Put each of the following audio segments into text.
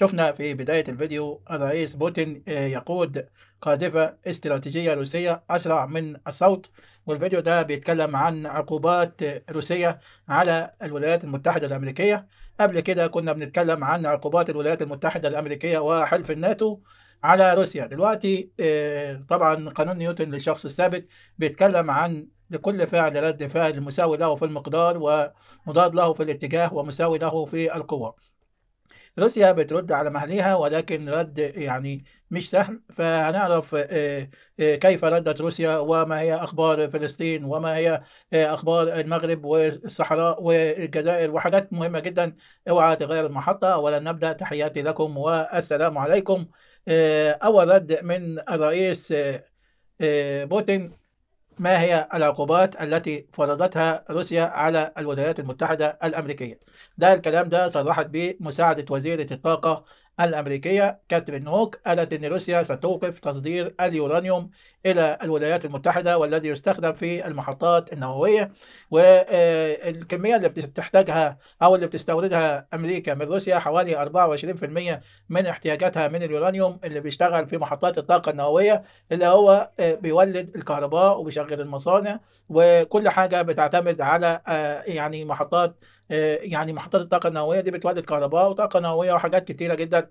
شفنا في بداية الفيديو الرئيس بوتين آه، يقود قاذفة استراتيجية روسية أسرع من الصوت والفيديو ده بيتكلم عن عقوبات روسية على الولايات المتحدة الأمريكية قبل كده كنا بنتكلم عن عقوبات الولايات المتحدة الأمريكية وحلف الناتو على روسيا دلوقتي آه، طبعا قانون نيوتن للشخص الثابت بيتكلم عن لكل فعل رد فعل مساوي له في المقدار ومضاد له في الاتجاه ومساوي له في القوة روسيا بترد على محليها ولكن رد يعني مش سهل فهنعرف آه، آه، كيف ردت روسيا وما هي أخبار فلسطين وما هي آه، أخبار المغرب والصحراء والجزائر وحاجات مهمة جدا اوعى تغير المحطة اولا نبدأ تحياتي لكم والسلام عليكم أول رد من الرئيس بوتين ما هي العقوبات التي فرضتها روسيا على الولايات المتحدة الأمريكية ده الكلام ده صرحت به مساعدة وزيرة الطاقة الأمريكية كاترين هوك قالت أن روسيا ستوقف تصدير اليورانيوم إلى الولايات المتحدة والذي يستخدم في المحطات النووية والكمية اللي بتحتاجها أو اللي بتستوردها أمريكا من روسيا حوالي 24% من احتياجاتها من اليورانيوم اللي بيشتغل في محطات الطاقة النووية اللي هو آه، بيولد الكهرباء وبيشغل المصانع وكل حاجة بتعتمد على آه، يعني محطات آه، يعني محطات الطاقة النووية دي بتولد كهرباء وطاقة نووية وحاجات كتيرة جدا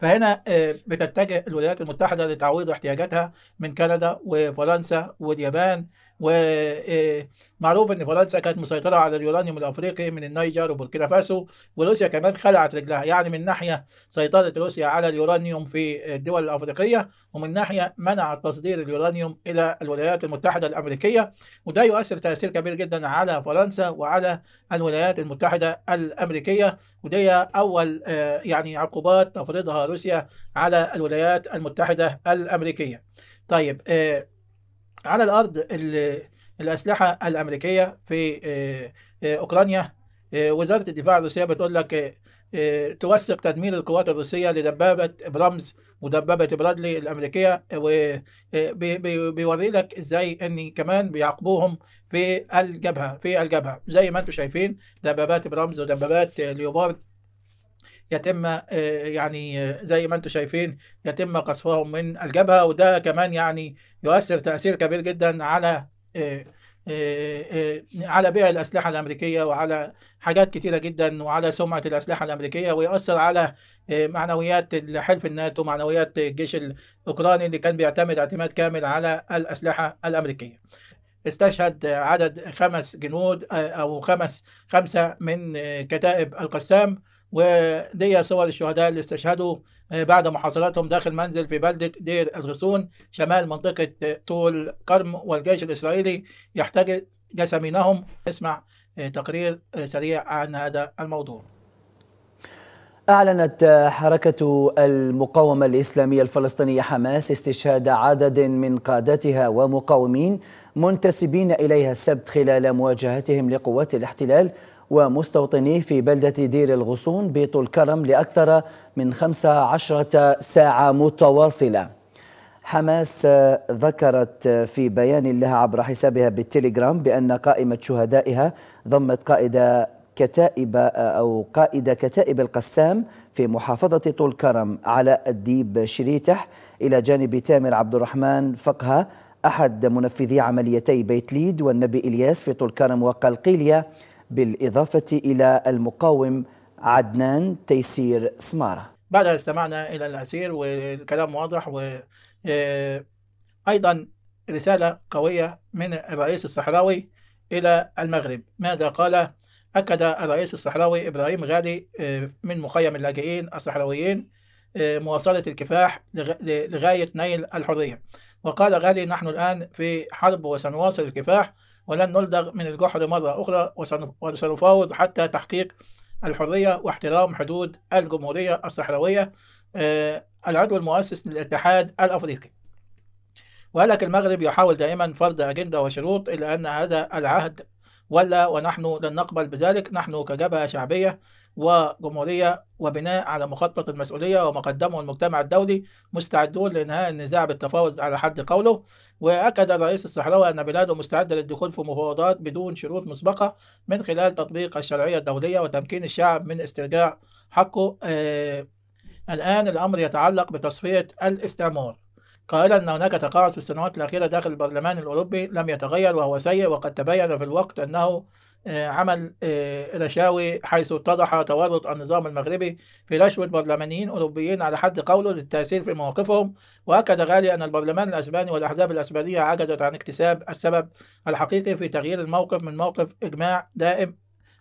فهنا آه، بتتجه الولايات المتحدة لتعويض احتياجاتها من كندا وفرنسا واليابان ومعروف ان فرنسا كانت مسيطره على اليورانيوم الافريقي من النيجر وبوركينا فاسو وروسيا كمان خلعت رجلها يعني من ناحيه سيطره روسيا على اليورانيوم في الدول الافريقيه ومن ناحيه منع تصدير اليورانيوم الى الولايات المتحده الامريكيه وده يؤثر تاثير كبير جدا على فرنسا وعلى الولايات المتحده الامريكيه ودي اول آه، يعني عقوبات تفرضها روسيا على الولايات المتحده الامريكيه. طيب آه، على الارض الاسلحه الامريكيه في آه، آه، اوكرانيا آه، وزاره الدفاع الروسيه بتقول لك توثق تدمير القوات الروسيه لدبابه برمز ودبابه برادلي الامريكيه وبيوري لك ازاي ان كمان بيعاقبوهم في الجبهه في الجبهه زي ما انتم شايفين دبابات برمز ودبابات ليوبارد يتم آه، يعني آه، زي ما انتم شايفين يتم قصفهم من الجبهه وده كمان يعني يؤثر تاثير كبير جدا على آه، على بيع الأسلحة الأمريكية وعلى حاجات كتيرة جدا وعلى سمعة الأسلحة الأمريكية ويؤثر على معنويات حلف الناتو معنويات الجيش الأوكراني اللي كان بيعتمد اعتماد كامل على الأسلحة الأمريكية استشهد عدد خمس جنود أو خمس خمسة من كتائب القسام ودي صور الشهداء اللي استشهدوا آه، بعد محاصرتهم داخل منزل في بلدة دير الغصون شمال منطقة آه، طول قرم والجيش الإسرائيلي يحتجز جسمينهم اسمع آه، تقرير سريع عن هذا الموضوع أعلنت حركة المقاومة الإسلامية الفلسطينية حماس استشهاد عدد من قادتها ومقاومين منتسبين إليها السبت خلال مواجهتهم لقوات الاحتلال ومستوطنيه في بلدة دير الغصون بيت الكرم لأكثر من 15 ساعة متواصلة حماس ذكرت في بيان لها عبر حسابها بالتليجرام بأن قائمة شهدائها ضمت قائدة كتائب أو قائد كتائب القسام في محافظة طول كرم على الديب شريتح إلى جانب تامر عبد الرحمن فقهة أحد منفذي عمليتي بيت ليد والنبي إلياس في طول كرم وقلقيلية بالإضافة إلى المقاوم عدنان تيسير سمارة بعدها استمعنا إلى الأسير والكلام واضح و آه، أيضا رسالة قوية من الرئيس الصحراوي إلى المغرب ماذا قال أكد الرئيس الصحراوي إبراهيم غالي آه، من مخيم اللاجئين الصحراويين آه، مواصلة الكفاح لغاية نيل الحرية وقال غالي نحن الآن في حرب وسنواصل الكفاح ولن نلدغ من الجحر مرة أخرى وسنفاوض حتى تحقيق الحرية واحترام حدود الجمهورية الصحراوية آه، العضو المؤسس للاتحاد الأفريقي ولكن المغرب يحاول دائما فرض أجندة وشروط إلا أن هذا العهد ولا ونحن لن نقبل بذلك نحن كجبهة شعبية وجمهورية وبناء على مخطط المسؤولية وما قدمه المجتمع الدولي مستعدون لإنهاء النزاع بالتفاوض على حد قوله وأكد الرئيس الصحراوي أن بلاده مستعدة للدخول في مفاوضات بدون شروط مسبقة من خلال تطبيق الشرعية الدولية وتمكين الشعب من استرجاع حقه آه الآن الأمر يتعلق بتصفية الاستعمار قائلا أن هناك تقاعس في السنوات الأخيرة داخل البرلمان الأوروبي لم يتغير وهو سيء وقد تبين في الوقت أنه آه، عمل آه، رشاوي حيث اتضح تورط النظام المغربي في رشوة برلمانيين أوروبيين على حد قوله للتأثير في مواقفهم وأكد غالي أن البرلمان الأسباني والأحزاب الأسبانية عجزت عن اكتساب السبب الحقيقي في تغيير الموقف من موقف إجماع دائم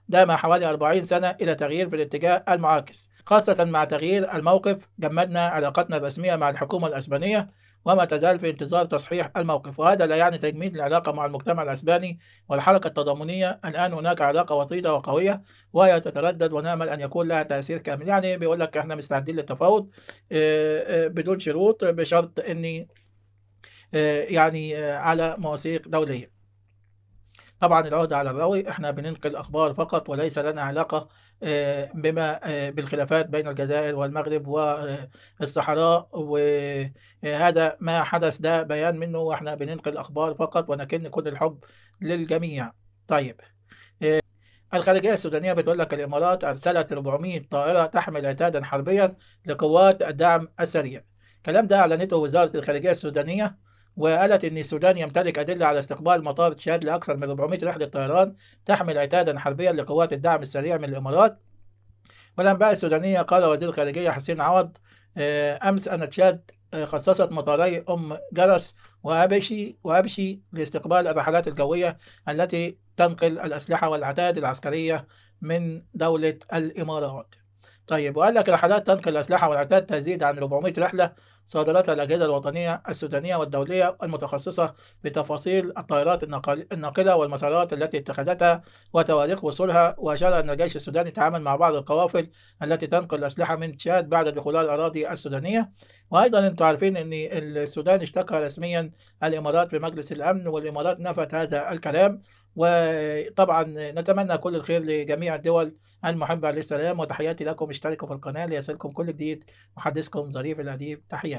دام حوالي 40 سنة إلى تغيير في الاتجاه المعاكس خاصة مع تغيير الموقف جمدنا علاقتنا الرسمية مع الحكومة الأسبانية وما تزال في انتظار تصحيح الموقف وهذا لا يعني تجميد العلاقة مع المجتمع الأسباني والحركة التضامنية الآن هناك علاقة وطيدة وقوية وهي تتردد ونامل أن يكون لها تأثير كامل يعني بيقول لك إحنا مستعدين للتفاوض آه، آه، بدون شروط بشرط أني آه، يعني على مواثيق دولية طبعا العهدة على الراوي احنا بننقل أخبار فقط وليس لنا علاقة آه، بما آه، بالخلافات بين الجزائر والمغرب والصحراء وهذا آه، ما حدث ده بيان منه واحنا بننقل أخبار فقط ونكن كل الحب للجميع طيب الخارجية السودانية بتقول لك الإمارات أرسلت 400 طائرة تحمل عتادا حربيا لقوات الدعم السريع الكلام ده أعلنته وزارة الخارجية السودانية وقالت أن السودان يمتلك أدلة على استقبال مطار تشاد لأكثر من 400 رحلة طيران تحمل عتادا حربيا لقوات الدعم السريع من الإمارات والأنباء السودانية قال وزير الخارجية حسين عوض آه، أمس أن تشاد آه، خصصت مطاري أم جرس وأبشي وأبشي لاستقبال الرحلات الجوية التي تنقل الأسلحة والعتاد العسكرية من دولة الإمارات. طيب وقال لك رحلات تنقل الأسلحة والعتاد تزيد عن 400 رحلة صادرتها الأجهزة الوطنية السودانية والدولية المتخصصة بتفاصيل الطائرات الناقلة والمسارات التي اتخذتها وتواريخ وصولها وأشار أن الجيش السوداني تعامل مع بعض القوافل التي تنقل الأسلحة من تشاد بعد دخولها الأراضي السودانية وأيضا أنتم عارفين أن السودان اشتكى رسميا الإمارات بمجلس الأمن والإمارات نفت هذا الكلام وطبعا نتمنى كل الخير لجميع الدول المحبة للسلام وتحياتي لكم اشتركوا في القناة ليصلكم كل جديد محدثكم ظريف الأديب تحياتي